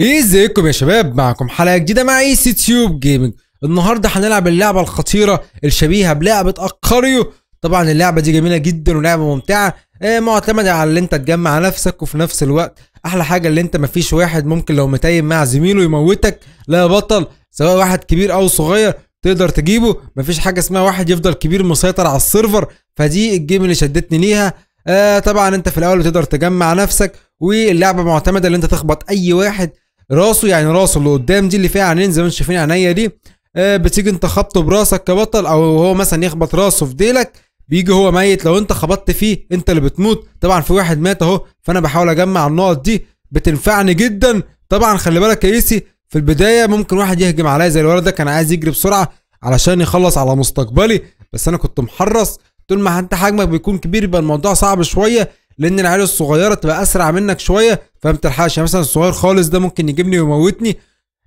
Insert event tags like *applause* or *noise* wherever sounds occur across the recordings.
ازيكم يا شباب معكم حلقه جديده مع اي سي تيوب جيمنج النهارده هنلعب اللعبه الخطيره الشبيهه بلعبه اكاريو طبعا اللعبه دي جميله جدا ولعبه ممتعه آه، معتمده على اللي انت تجمع نفسك وفي نفس الوقت احلى حاجه اللي انت مفيش واحد ممكن لو متايم مع زميله يموتك لا يا بطل سواء واحد كبير او صغير تقدر تجيبه مفيش حاجه اسمها واحد يفضل كبير مسيطر على السيرفر فدي الجيم اللي شدتني ليها آه طبعا انت في الاول بتقدر تجمع نفسك واللعبه معتمده اللي انت تخبط اي واحد راسه يعني راسه اللي قدام دي اللي فيها عينين زي ما انتم شايفين عينيا دي آه، بتيجي انت خبطه براسك كبطل او هو مثلا يخبط راسه في ديلك بيجي هو ميت لو انت خبطت فيه انت اللي بتموت طبعا في واحد مات اهو فانا بحاول اجمع النقط دي بتنفعني جدا طبعا خلي بالك يا ايسي في البدايه ممكن واحد يهجم عليا زي الولد ده كان عايز يجري بسرعه علشان يخلص على مستقبلي بس انا كنت محرص طول ما انت حجمك بيكون كبير يبقى الموضوع صعب شويه لان العيال الصغيره تبقى اسرع منك شويه فمتلحقش يعني مثلا الصغير خالص ده ممكن يجيبني ويموتني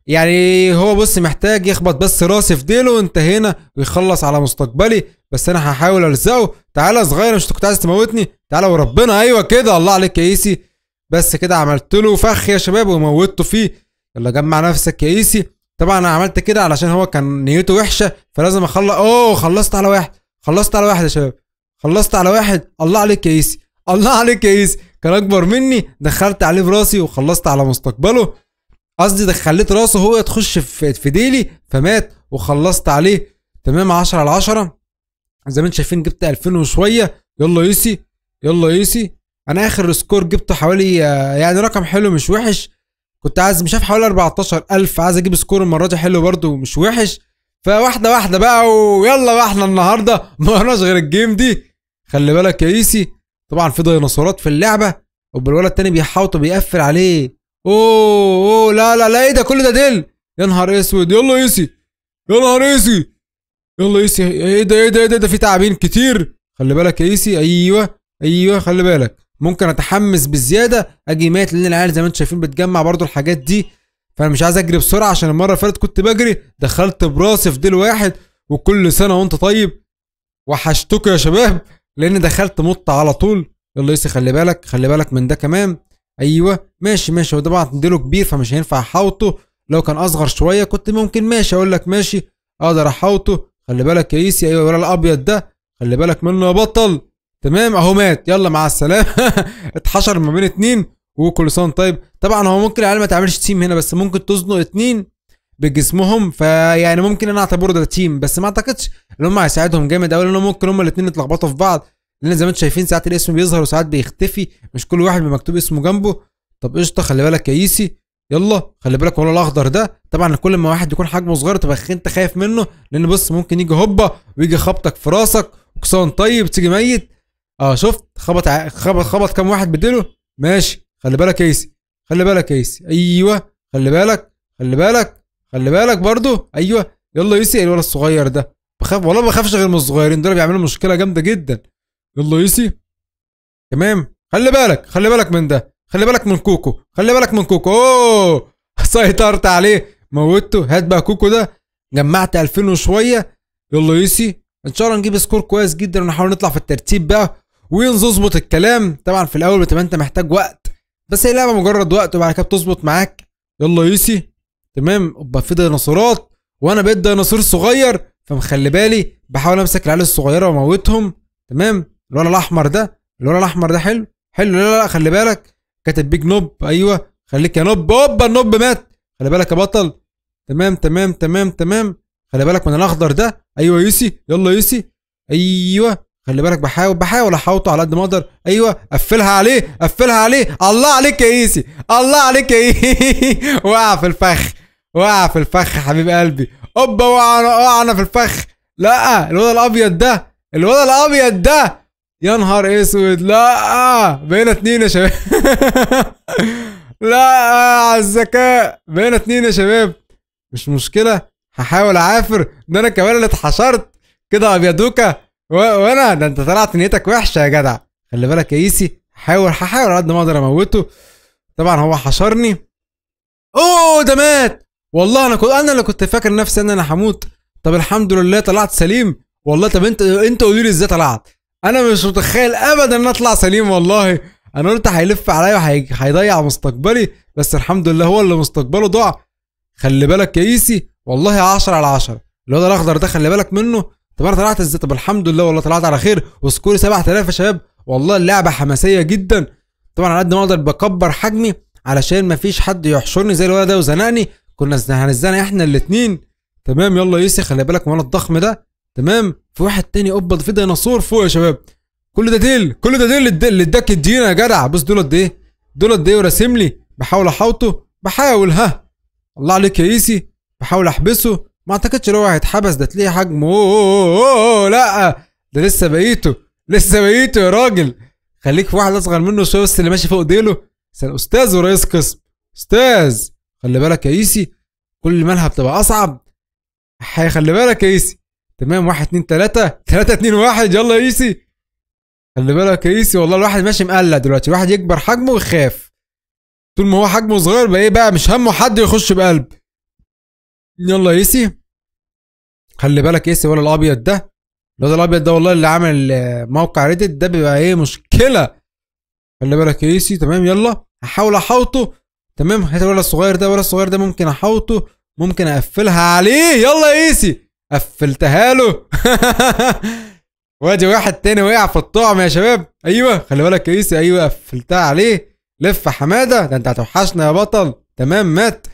يعني هو بص محتاج يخبط بس راسي في ديله انتهينا ويخلص على مستقبلي بس انا هحاول الزقه تعالى صغير مش كنت عايز تموتني تعالى وربنا ايوه كده الله عليك يا ايسي بس كده عملت له فخ يا شباب وموتته فيه يلا جمع نفسك يا ايسي طبعا انا عملت كده علشان هو كان نيته وحشه فلازم اخلص اوه خلصت على واحد خلصت على واحد يا شباب خلصت على واحد الله عليك يا ايسي الله عليك يا ايزي كان اكبر مني دخلت عليه براسي وخلصت على مستقبله قصدي دخلت راسه هو تخش في ديلي فمات وخلصت عليه تمام 10 على 10 زي ما انتم شايفين جبت 2000 وشويه يلا يسي يلا يسي انا اخر سكور جبته حوالي يعني رقم حلو مش وحش كنت عايز مش عارف حوالي 14000 عايز اجيب سكور المره دي حلو برده مش وحش فواحده واحده بقى ويلا بقى احنا النهارده *laughs* ما غير الجيم دي خلي بالك يا يسي طبعا في ديناصورات في اللعبه والولد التاني بيحاوطه بيقفل عليه اوه اوه لا لا لا ايه ده كل ده ديل يا نهار اسود يلا يسي يا نهار يسي يلا يسي ايه ده ايه ده ايه ده, ده في تعابين كتير خلي بالك يا يسي ايوه ايوه خلي بالك ممكن اتحمس بزياده اجي مات لان العيال زي ما انتم شايفين بتجمع برضو الحاجات دي فانا مش عايز اجري بسرعه عشان المره اللي فاتت كنت بجري دخلت براسي في ديل واحد وكل سنه وانت طيب وحشتكوا يا شباب لان دخلت مط على طول يلا يوسف خلي بالك خلي بالك من ده كمان ايوه ماشي ماشي هو ده بقى مديله كبير فمش هينفع احوطه لو كان اصغر شويه كنت ممكن ماشي اقول لك ماشي اقدر احوطه خلي بالك يا يسي ايوه الابيض ده خلي بالك منه يا بطل تمام اهو مات يلا مع السلامه *laughs* اتحشر ما بين اتنين وكل سنه طيب طبعا هو ممكن العيال ما تعملش تيم هنا بس ممكن تزنق اتنين بجسمهم فيعني ممكن انا اعتبره ده تيم بس ما اعتقدش ان هم هيساعدهم جامد قوي لان ممكن هم الاثنين يتلخبطوا في بعض لان زي ما انتم شايفين ساعات الاسم بيظهر وساعات بيختفي مش كل واحد مكتوب اسمه جنبه طب قشطه خلي بالك يا ايسي يلا خلي بالك هو الاخضر ده طبعا كل ما واحد يكون حجمه صغير تبقى انت خايف منه لان بص ممكن يجي هوبا ويجي خبطك في راسك وكسان طيب تيجي ميت اه شفت خبط ع... خبط خبط كام واحد بديله ماشي خلي بالك يا ايسي خلي بالك يا ايسي ايوه خلي بالك خلي بالك خلي بالك برضو ايوه يلا يوسي إيه الولد الصغير ده بخاف والله ما بخافش غير من الصغيرين دول بيعملوا مشكله جامده جدا يلا يوسي تمام خلي بالك خلي بالك من ده خلي بالك من كوكو خلي بالك من كوكو اوه *laughs* سيطرت عليه موتته هات بقى كوكو ده جمعت 2000 وشويه يلا يوسي ان شاء الله نجيب سكور كويس جدا ونحاول نطلع في الترتيب بقى ونظبط الكلام طبعا في الاول بتبقى انت محتاج وقت بس هي لعبه مجرد وقت وبعد كده بتظبط معاك يلا يوسي تمام يبقى في ديناصورات وانا بقيت ديناصور صغير فمخلي بالي بحاول امسك العيال الصغيره واموتهم تمام الولد الاحمر ده الولد الاحمر ده حلو حلو لا لا, لا خلي بالك كاتب بيج نوب ايوه خليك يا نوب هوبا النوب مات خلي بالك يا بطل تمام تمام تمام تمام خلي بالك من الاخضر ده ايوه يوسي يلا يوسي ايوه خلي بالك بحاول بحاول احوطه على قد ما اقدر ايوه قفلها عليه قفلها عليه الله عليك يا ايسي الله عليك يا *laughs* وقع في الفخ وقع في الفخ حبيب قلبي اوبا وقعنا وقعنا في الفخ لا الولد الابيض ده الولد الابيض ده يا نهار اسود لا بقينا اتنين يا شباب *laughs* لا على الذكاء بقينا اتنين يا شباب مش مشكله هحاول اعافر ده انا كمان اللي اتحشرت كده ابيضوكا وانا ده انت طلعت نيتك وحشه يا جدع خلي بالك يا ايسي هحاول هحاول على قد ما اقدر اموته طبعا هو حشرني اوه ده مات والله انا كنت انا اللي كنت فاكر نفسي ان انا هموت طب الحمد لله طلعت سليم والله طب انت انت قولوا لي ازاي طلعت انا مش متخيل ابدا ان اطلع سليم والله انا قلت هيلف عليا وهيضيع مستقبلي بس الحمد لله هو اللي مستقبله ضاع خلي بالك يا ايسي والله 10 على 10 الواد الاخضر ده خلي بالك منه طب انا طلعت ازاي طب الحمد لله والله طلعت على خير وسكوري 7000 يا شباب والله اللعبه حماسيه جدا طبعا على قد ما اقدر بكبر حجمي علشان مفيش حد يحشرني زي الولد ده وزنقني كنا هنزعنا يعني احنا الاثنين تمام يلا يوسف خلي بالك من الضخم ده تمام في واحد تاني قبض في ديناصور فوق يا شباب كل ده ديل كل ده ديل اللي اداك الدين يا جدع بص دول قد ايه دول قد ايه وراسم لي بحاول احوطه بحاول ها الله عليك يا ايسي بحاول احبسه ما اعتقدش لو هيتحبس ده تلاقي حجمه أوه, أوه, أوه, اوه لا ده لسه بقيته لسه بقيته يا راجل خليك في واحد اصغر منه شويه بس اللي ماشي فوق ديله استاذ ورئيس قسم استاذ خلي بالك يا ايسي كل مالها بتبقى اصعب حي خلي بالك يا ايسي تمام واحد اتنين تلاتة تلاتة اتنين واحد يلا يا ايسي خلي بالك يا ايسي والله الواحد ماشي مقلق دلوقتي الواحد يكبر حجمه ويخاف طول ما هو حجمه صغير بقى ايه بقى مش همه حد يخش بقلب يلا يا ايسي خلي بالك يا ايسي ولا الابيض ده الواد الابيض ده والله اللي عامل آه، موقع ريدت ده بيبقى ايه مشكله خلي بالك يا ايسي تمام يلا هحاول احوطه تمام هات الولد الصغير ده الولد الصغير ده ممكن احوطه ممكن اقفلها عليه يلا يا ايسي قفلتها له *laughs* وادي واحد تاني وقع في الطعم يا شباب ايوه خلي بالك يا ايسي ايوه قفلتها عليه لف حماده ده انت هتوحشنا يا بطل تمام مات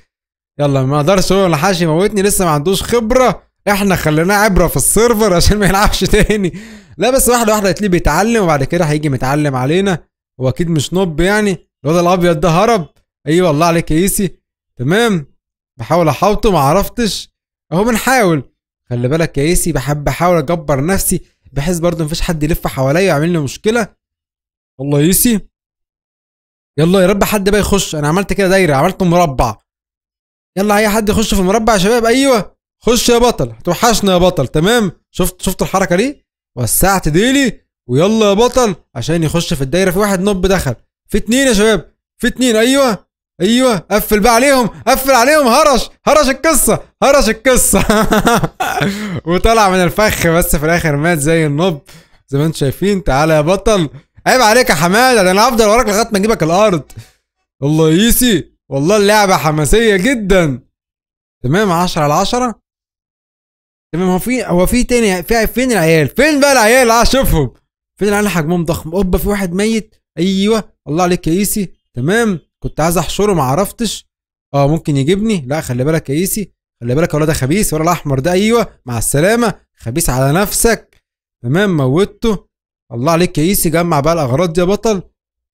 يلا ما اقدرش هو الحاش يموتني لسه ما عندوش خبره احنا خليناه عبره في السيرفر *laughs* عشان ما يلعبش تاني لا بس واحده واحده هتلاقيه بيتعلم وبعد كده هيجي متعلم علينا هو اكيد مش نوب يعني الواد الابيض ده هرب ايوه الله عليك يا ايسي تمام بحاول احاوطه ما عرفتش اهو بنحاول خلي بالك يا ايسي بحب بحاول اجبر نفسي بحيث برضه مفيش حد يلف حواليا ويعمل لي مشكله الله يا ايسي يلا يا رب حد بقى يخش انا عملت كده دايره عملت مربع يلا اي حد يخش في المربع يا شباب ايوه خش يا بطل هتوحشنا يا بطل تمام شفت شفت الحركه دي وسعت ديلي ويلا يا بطل عشان يخش في الدايره في واحد نوب دخل في اتنين يا شباب في اتنين ايوه ايوه قفل بقى عليهم قفل عليهم هرش هرش القصه هرش القصه *laughs* وطلع من الفخ بس في الاخر مات زي النب زي ما انتم شايفين تعالى يا بطل عيب عليك يا حماده انا هفضل وراك لغايه ما اجيبك الارض الله يسي والله اللعبه حماسيه جدا تمام 10 على 10 تمام هو في هو في تاني في فين العيال فين بقى العيال اه شوفهم فين العيال حجمهم ضخم اوبا في واحد ميت ايوه الله عليك يا يسي تمام كنت عايز احشره ما عرفتش اه ممكن يجيبني لا خلي بالك يا ايسي خلي بالك يا ده خبيث ولا الاحمر ده ايوه مع السلامه خبيث على نفسك تمام موتته الله عليك يا ايسي جمع بقى الاغراض دي يا بطل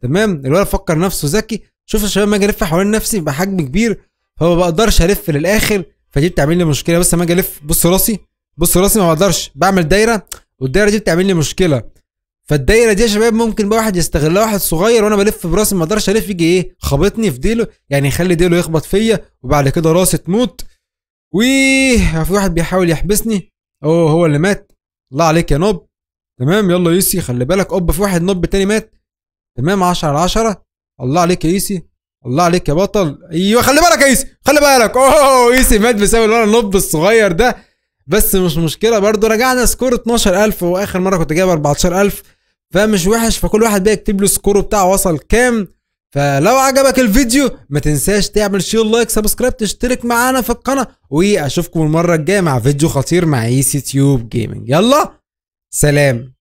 تمام الولد فكر نفسه ذكي شوف يا شباب ما اجي الف حوالين نفسي بحجم كبير فما بقدرش الف للاخر فدي بتعمل لي مشكله بس لما اجي الف بص راسي بص راسي ما بقدرش بعمل دايره والدايره دي بتعمل لي مشكله فالدايره دي يا شباب ممكن بقى واحد يستغلها واحد صغير وانا بلف براسي ما اقدرش الف يجي ايه خبطني في ديله يعني يخلي ديله يخبط فيا وبعد كده راسي تموت و في واحد بيحاول يحبسني اوه هو اللي مات الله عليك يا نوب تمام يلا يسي خلي بالك اوب في واحد نوب تاني مات تمام 10 على 10 الله عليك يا يسي الله عليك يا بطل ايوه خلي بالك يا يسي خلي بالك اوه يسي مات بسبب الولد النوب الصغير ده بس مش مشكله برضو رجعنا سكور 12000 واخر مره كنت جايب 14000 فمش وحش فكل واحد بقى يكتب له سكوره بتاعه وصل كام فلو عجبك الفيديو ما تنساش تعمل شير لايك سبسكرايب تشترك معانا في القناه واشوفكم المره الجايه مع فيديو خطير مع اي سي تيوب جيمنج يلا سلام